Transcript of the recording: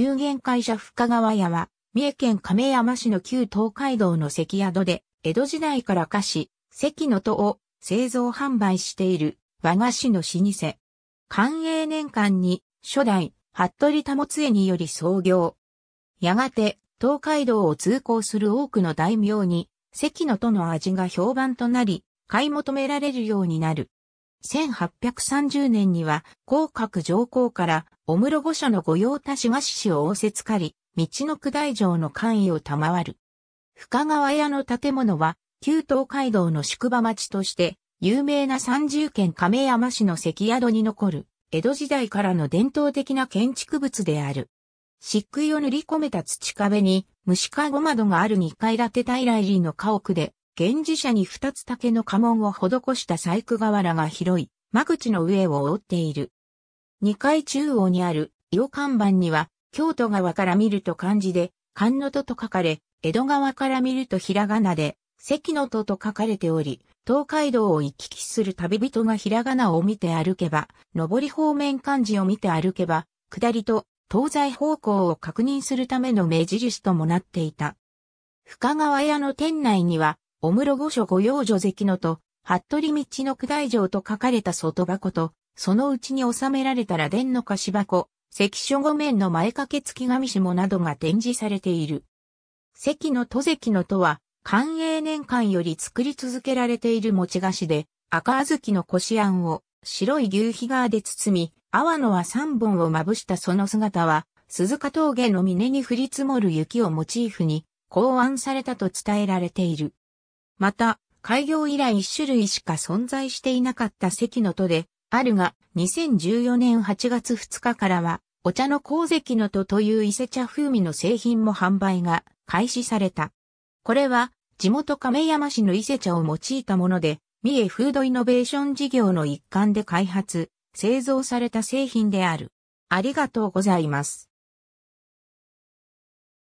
有限会社深川屋は、三重県亀山市の旧東海道の関宿で、江戸時代から菓子、関の戸を製造販売している和菓子の老舗。寛永年間に初代、服部保恵により創業。やがて、東海道を通行する多くの大名に、関の戸の味が評判となり、買い求められるようになる。1830年には、広角上皇から、お室御所の御用達菓子を仰せつかり、道の下大城の官位を賜る。深川屋の建物は、旧東海道の宿場町として、有名な三重県亀山市の関宿に残る、江戸時代からの伝統的な建築物である。漆喰を塗り込めた土壁に、虫かご窓がある二階建て平入りの家屋で、源氏社に二つ竹の家紋を施した細工瓦が広い、間口の上を覆っている。二階中央にある、洋看板には、京都側から見ると漢字で、関のとと書かれ、江戸川から見るとひらがなで、関のとと書かれており、東海道を行き来する旅人がひらがなを見て歩けば、上り方面漢字を見て歩けば、下りと東西方向を確認するための目印ともなっていた。深川屋の店内には、お室御所御用女関のと、服部道の九大城と書かれた外箱と、そのうちに収められたら伝の菓し箱、関所御面の前掛けき紙下などが展示されている。関の戸関のとは、寛永年間より作り続けられている餅菓子で、赤小豆のこしあんを白い牛皮側で包み、阿野は三本をまぶしたその姿は、鈴鹿峠の峰に降り積もる雪をモチーフに、考案されたと伝えられている。また、開業以来一種類しか存在していなかった関の戸で、あるが、2014年8月2日からは、お茶の鉱石の戸という伊勢茶風味の製品も販売が開始された。これは、地元亀山市の伊勢茶を用いたもので、三重フードイノベーション事業の一環で開発、製造された製品である。ありがとうございます。